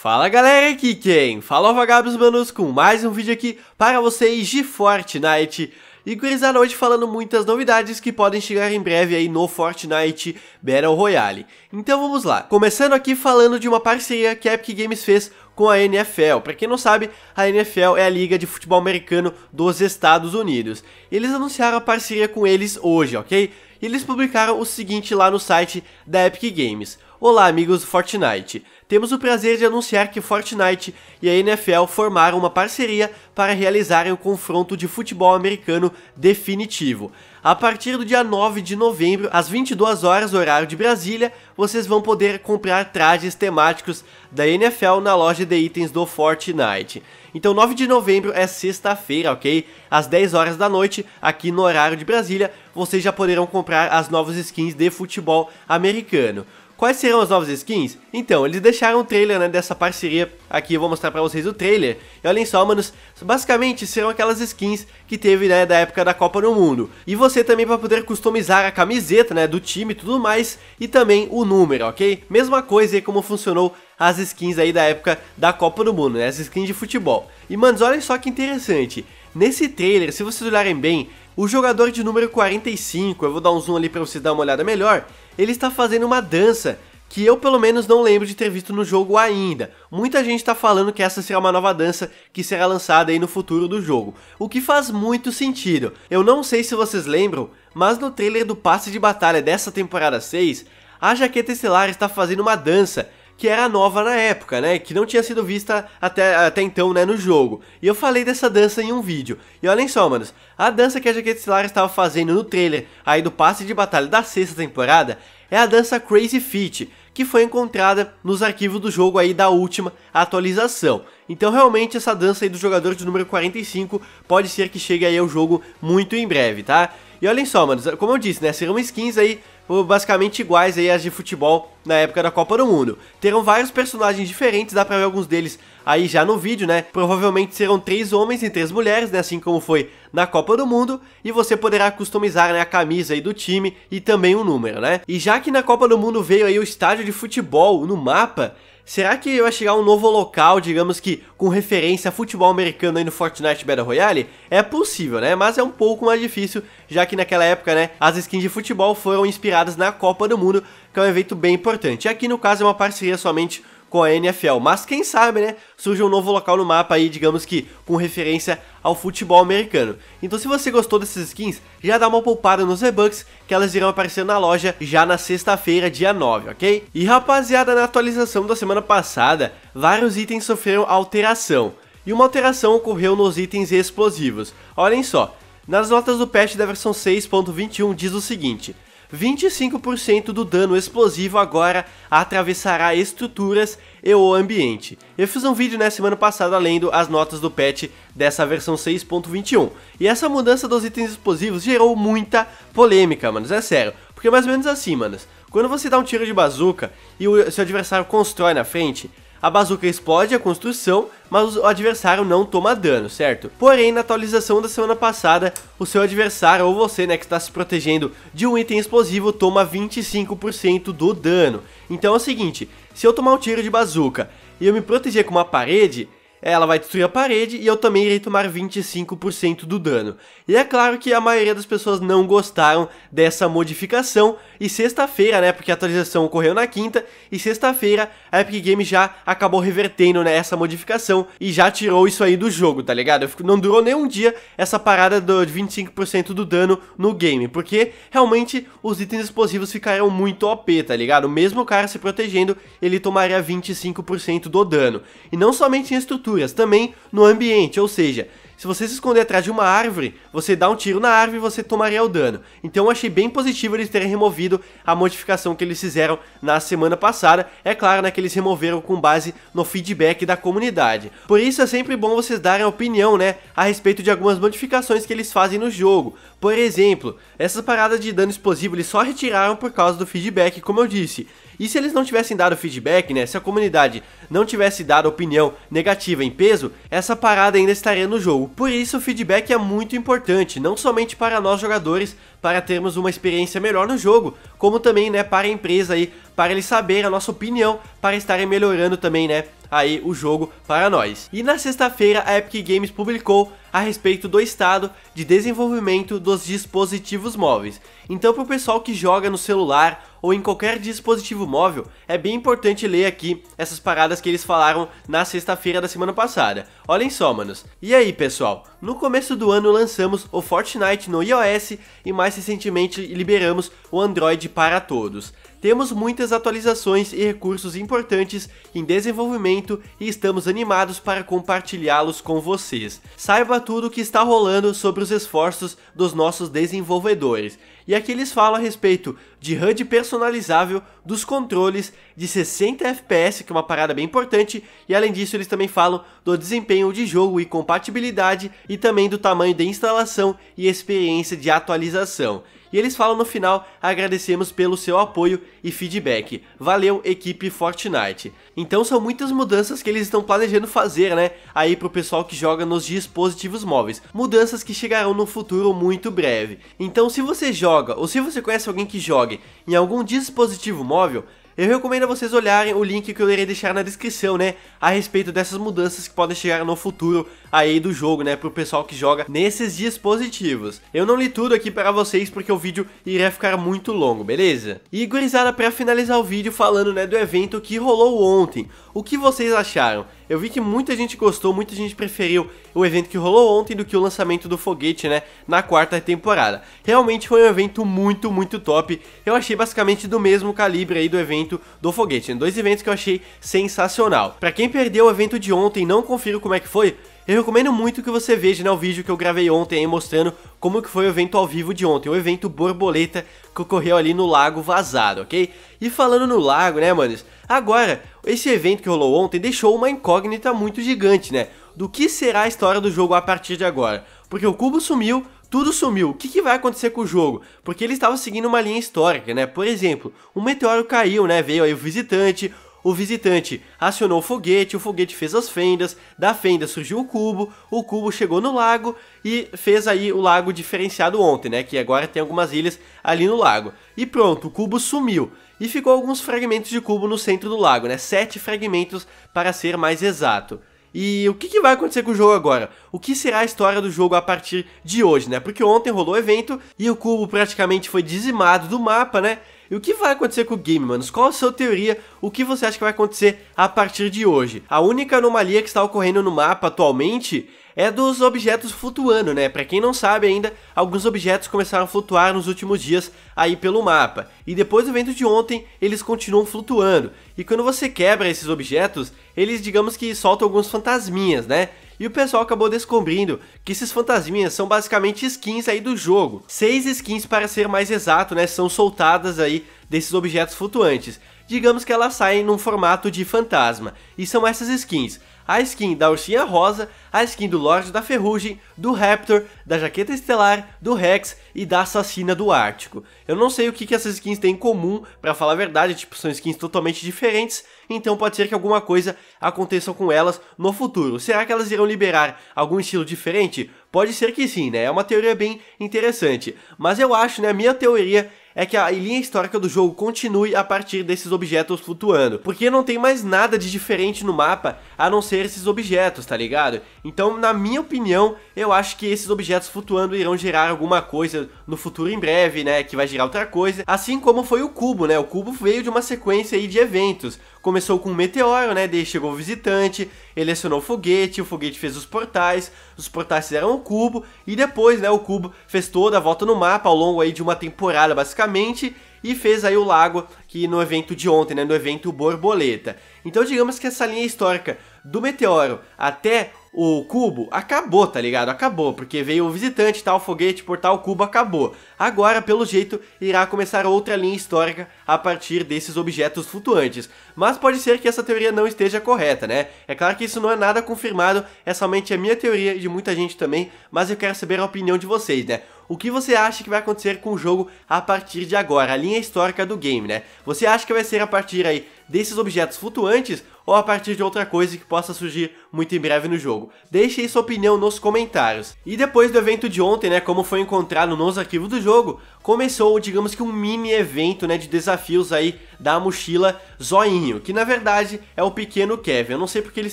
Fala galera, aqui quem? Fala Vagabos Manos com mais um vídeo aqui para vocês de Fortnite. E gurizada, hoje falando muitas novidades que podem chegar em breve aí no Fortnite Battle Royale. Então vamos lá, começando aqui falando de uma parceria que a Epic Games fez com a NFL. Para quem não sabe, a NFL é a liga de futebol americano dos Estados Unidos. Eles anunciaram a parceria com eles hoje, ok? Eles publicaram o seguinte lá no site da Epic Games. Olá, amigos do Fortnite. Temos o prazer de anunciar que Fortnite e a NFL formaram uma parceria para realizarem o confronto de futebol americano definitivo. A partir do dia 9 de novembro, às 22 horas horário de Brasília, vocês vão poder comprar trajes temáticos da NFL na loja de itens do Fortnite. Então, 9 de novembro é sexta-feira, ok? Às 10 horas da noite, aqui no horário de Brasília, vocês já poderão comprar as novas skins de futebol americano. Quais serão as novas skins? Então, eles deixaram o trailer né, dessa parceria aqui, eu vou mostrar pra vocês o trailer. E olhem só, manos, basicamente serão aquelas skins que teve né, da época da Copa do Mundo. E você também vai poder customizar a camiseta né, do time e tudo mais, e também o número, ok? Mesma coisa aí como funcionou as skins aí da época da Copa do Mundo, né? As skins de futebol. E, manos, olhem só que interessante. Nesse trailer, se vocês olharem bem, o jogador de número 45, eu vou dar um zoom ali pra você dar uma olhada melhor, ele está fazendo uma dança que eu pelo menos não lembro de ter visto no jogo ainda. Muita gente está falando que essa será uma nova dança que será lançada aí no futuro do jogo, o que faz muito sentido. Eu não sei se vocês lembram, mas no trailer do passe de batalha dessa temporada 6, a jaqueta estelar está fazendo uma dança que era nova na época, né? Que não tinha sido vista até, até então, né, no jogo. E eu falei dessa dança em um vídeo. E olhem só, manos, a dança que a Jaqueta Estelar estava fazendo no trailer aí do passe de batalha da sexta temporada é a dança Crazy Fit, que foi encontrada nos arquivos do jogo aí da última atualização. Então realmente essa dança aí do jogador de número 45 pode ser que chegue aí ao jogo muito em breve, tá? E olhem só, mano, como eu disse, né, serão skins aí basicamente iguais aí às de futebol na época da Copa do Mundo. Terão vários personagens diferentes, dá pra ver alguns deles aí já no vídeo, né? Provavelmente serão três homens e três mulheres, né? Assim como foi na Copa do Mundo. E você poderá customizar né, a camisa aí do time e também o número, né? E já que na Copa do Mundo veio aí o estádio de futebol no mapa... Será que vai chegar um novo local, digamos que com referência a futebol americano aí no Fortnite Battle Royale? É possível, né? Mas é um pouco mais difícil, já que naquela época, né, as skins de futebol foram inspiradas na Copa do Mundo, que é um evento bem importante. E aqui no caso é uma parceria somente com a NFL. Mas quem sabe, né? Surge um novo local no mapa aí, digamos que com referência ao futebol americano. Então, se você gostou dessas skins, já dá uma poupada nos rebucks bucks que elas irão aparecer na loja já na sexta-feira, dia 9, ok? E rapaziada, na atualização da semana passada, vários itens sofreram alteração. E uma alteração ocorreu nos itens explosivos. Olhem só, nas notas do patch da versão 6.21 diz o seguinte: 25% do dano explosivo agora atravessará estruturas e o ambiente. Eu fiz um vídeo na né, semana passada lendo as notas do patch dessa versão 6.21. E essa mudança dos itens explosivos gerou muita polêmica, mano. é sério. Porque é mais ou menos assim, mano. Quando você dá um tiro de bazuca e o seu adversário constrói na frente, a bazuca explode a construção, mas o adversário não toma dano, certo? Porém, na atualização da semana passada, o seu adversário ou você, né, que está se protegendo de um item explosivo, toma 25% do dano. Então é o seguinte, se eu tomar um tiro de bazuca e eu me proteger com uma parede, é, ela vai destruir a parede e eu também irei tomar 25% do dano. E é claro que a maioria das pessoas não gostaram dessa modificação, e sexta-feira, né, porque a atualização ocorreu na quinta, e sexta-feira a Epic Games já acabou revertendo né, essa modificação e já tirou isso aí do jogo, tá ligado? Não durou nem um dia essa parada de 25% do dano no game, porque realmente os itens explosivos ficaram muito OP, tá ligado? Mesmo o cara se protegendo, ele tomaria 25% do dano. E não somente em estrutura, também no ambiente, ou seja, se você se esconder atrás de uma árvore, você dá um tiro na árvore e você tomaria o dano. Então eu achei bem positivo eles terem removido a modificação que eles fizeram na semana passada. É claro, né, que eles removeram com base no feedback da comunidade. Por isso é sempre bom vocês darem opinião, né, a respeito de algumas modificações que eles fazem no jogo. Por exemplo, essas paradas de dano explosivo eles só retiraram por causa do feedback, como eu disse. E se eles não tivessem dado feedback, né? Se a comunidade não tivesse dado opinião negativa em peso, essa parada ainda estaria no jogo. Por isso, o feedback é muito importante, não somente para nós jogadores, para termos uma experiência melhor no jogo, como também, né, para a empresa aí, para eles saberem a nossa opinião, para estarem melhorando também, né, aí o jogo para nós. E na sexta-feira a Epic Games publicou a respeito do estado de desenvolvimento dos dispositivos móveis. Então para o pessoal que joga no celular ou em qualquer dispositivo móvel, é bem importante ler aqui essas paradas que eles falaram na sexta-feira da semana passada. Olhem só, manos. E aí, pessoal? No começo do ano lançamos o Fortnite no iOS e mais mais recentemente liberamos o Android para todos. Temos muitas atualizações e recursos importantes em desenvolvimento e estamos animados para compartilhá-los com vocês. Saiba tudo o que está rolando sobre os esforços dos nossos desenvolvedores. E aqui eles falam a respeito de HUD personalizável, dos controles, de 60 FPS, que é uma parada bem importante, e além disso eles também falam do desempenho de jogo e compatibilidade e também do tamanho de instalação e experiência de atualização. E eles falam no final: agradecemos pelo seu apoio e feedback. Valeu, equipe Fortnite. Então são muitas mudanças que eles estão planejando fazer, né? Aí pro pessoal que joga nos dispositivos móveis. Mudanças que chegarão no futuro muito breve. Então, se você joga ou se você conhece alguém que jogue em algum dispositivo móvel, eu recomendo a vocês olharem o link que eu irei deixar na descrição, né? A respeito dessas mudanças que podem chegar no futuro aí do jogo, né? Pro pessoal que joga nesses dispositivos. Eu não li tudo aqui para vocês porque o vídeo iria ficar muito longo, beleza? E gurizada, pra finalizar o vídeo falando, né, do evento que rolou ontem. O que vocês acharam? Eu vi que muita gente gostou, muita gente preferiu o evento que rolou ontem do que o lançamento do foguete, né, na quarta temporada. Realmente foi um evento muito, muito top. Eu achei basicamente do mesmo calibre aí do evento do foguete, dois eventos que eu achei sensacional. Para quem perdeu o evento de ontem, não conferiu como é que foi, eu recomendo muito que você veja né, o vídeo que eu gravei ontem aí mostrando como que foi o evento ao vivo de ontem, o evento borboleta que ocorreu ali no Lago Vazado, ok? E falando no lago, né, manos? Agora, esse evento que rolou ontem deixou uma incógnita muito gigante, né? Do que será a história do jogo a partir de agora? Porque o cubo sumiu, tudo sumiu. O que, que, vai acontecer com o jogo? Porque ele estava seguindo uma linha histórica, né? Por exemplo, um meteoro caiu, né? Veio aí o visitante, o visitante acionou o foguete, o foguete fez as fendas, da fenda surgiu o cubo, o cubo chegou no lago e fez aí o lago diferenciado ontem, né? Que agora tem algumas ilhas ali no lago. E pronto, o cubo sumiu. E ficou alguns fragmentos de cubo no centro do lago, né? Sete fragmentos para ser mais exato. E o que, que, vai acontecer com o jogo agora? O que será a história do jogo a partir de hoje, né? Porque ontem rolou o evento e o cubo praticamente foi dizimado do mapa, né? E o que vai acontecer com o game, manos? Qual a sua teoria? O que você acha que vai acontecer a partir de hoje? A única anomalia que está ocorrendo no mapa atualmente é dos objetos flutuando, né? Para quem não sabe ainda, alguns objetos começaram a flutuar nos últimos dias aí pelo mapa. E depois do evento de ontem, eles continuam flutuando. E quando você quebra esses objetos, eles digamos que soltam alguns fantasminhas, né? E o pessoal acabou descobrindo que esses fantasminhas são basicamente skins aí do jogo. Seis skins para ser mais exato, né? São soltadas aí desses objetos flutuantes digamos que elas saem num formato de fantasma. E são essas skins. A skin da Ursinha Rosa, a skin do Lorde da Ferrugem, do Raptor, da Jaqueta Estelar, do Rex e da Assassina do Ártico. Eu não sei o que, que essas skins têm em comum, para falar a verdade, tipo, são skins totalmente diferentes, então pode ser que alguma coisa aconteça com elas no futuro. Será que elas irão liberar algum estilo diferente? Pode ser que sim, né? É uma teoria bem interessante. Mas eu acho, né, a minha teoria é que a linha histórica do jogo continue a partir desses objetos flutuando. Porque não tem mais nada de diferente no mapa a não ser esses objetos, tá ligado? Então, na minha opinião, eu acho que esses objetos flutuando irão gerar alguma coisa no futuro em breve, né? Que vai gerar outra coisa. Assim como foi o cubo, né? O cubo veio de uma sequência aí de eventos. Começou com um meteoro, né? Daí chegou o visitante, ele acionou o foguete, o foguete fez os portais, os portais fizeram o cubo, e depois, né, o cubo fez toda a volta no mapa ao longo aí de uma temporada, basicamente, e fez aí o lago que no evento de ontem, né, no evento Borboleta. Então digamos que essa linha histórica do meteoro até o cubo acabou, tá ligado? Acabou, porque veio o visitante, tal, tá, foguete, portal, o cubo acabou. Agora, pelo jeito, irá começar outra linha histórica a partir desses objetos flutuantes. Mas pode ser que essa teoria não esteja correta, né? É claro que isso não é nada confirmado, é somente a minha teoria e de muita gente também, mas eu quero saber a opinião de vocês, né? o que você acha que vai acontecer com o jogo a partir de agora, a linha histórica do game, né? Você acha que vai ser a partir aí desses objetos flutuantes ou a partir de outra coisa que possa surgir muito em breve no jogo. Deixe aí sua opinião nos comentários. E depois do evento de ontem, né, como foi encontrado nos arquivos do jogo, começou, digamos que um mini evento, né, de desafios aí da mochila Zoinho, que na verdade é o pequeno Kevin. Eu não sei porque eles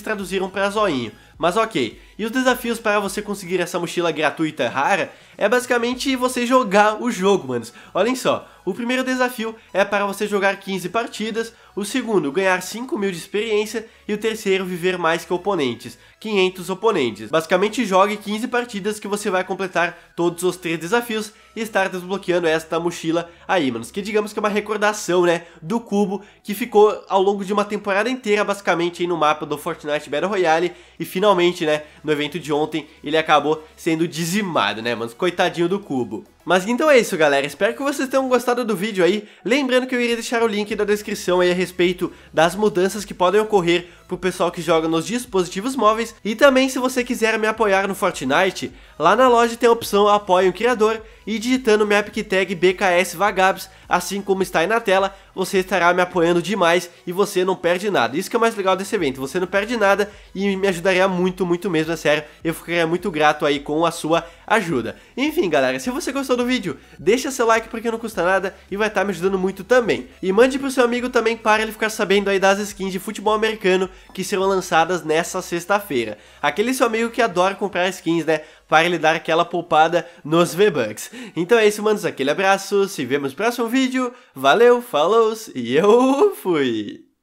traduziram para Zoinho, mas ok. E os desafios para você conseguir essa mochila gratuita rara é basicamente você jogar o jogo, manos. Olhem só, o primeiro desafio é para você jogar 15 partidas, o segundo, ganhar 5 mil de experiência e o terceiro viver mais que oponentes, 500 oponentes. Basicamente jogue 15 partidas que você vai completar todos os três desafios e estar desbloqueando esta mochila aí, manos, que digamos que é uma recordação, né, do cubo que ficou ao longo de uma temporada inteira basicamente aí no mapa do Fortnite Battle Royale e finalmente, né, no evento de ontem ele acabou sendo dizimado, né, manos, coitadinho do cubo. Mas então é isso galera, espero que vocês tenham gostado do vídeo aí, lembrando que eu irei deixar o link da descrição aí a respeito das mudanças que podem ocorrer pro pessoal que joga nos dispositivos móveis. E também se você quiser me apoiar no Fortnite, lá na loja tem a opção Apoie o Criador e digitando minha epic tag BKS Vagabs, assim como está aí na tela, você estará me apoiando demais e você não perde nada. Isso que é o mais legal desse evento, você não perde nada e me ajudaria muito, muito mesmo, é sério. Eu ficaria muito grato aí com a sua ajuda. Enfim, galera, se você gostou do vídeo, deixa seu like porque não custa nada e vai estar tá me ajudando muito também. E mande pro seu amigo também para ele ficar sabendo aí das skins de futebol americano que serão lançadas nessa sexta-feira. Aquele seu amigo que adora comprar skins, né? para lhe dar aquela poupada nos V-Bucks. Então é isso, manos. Aquele abraço. Se vemos no próximo vídeo. Valeu, falou e eu fui!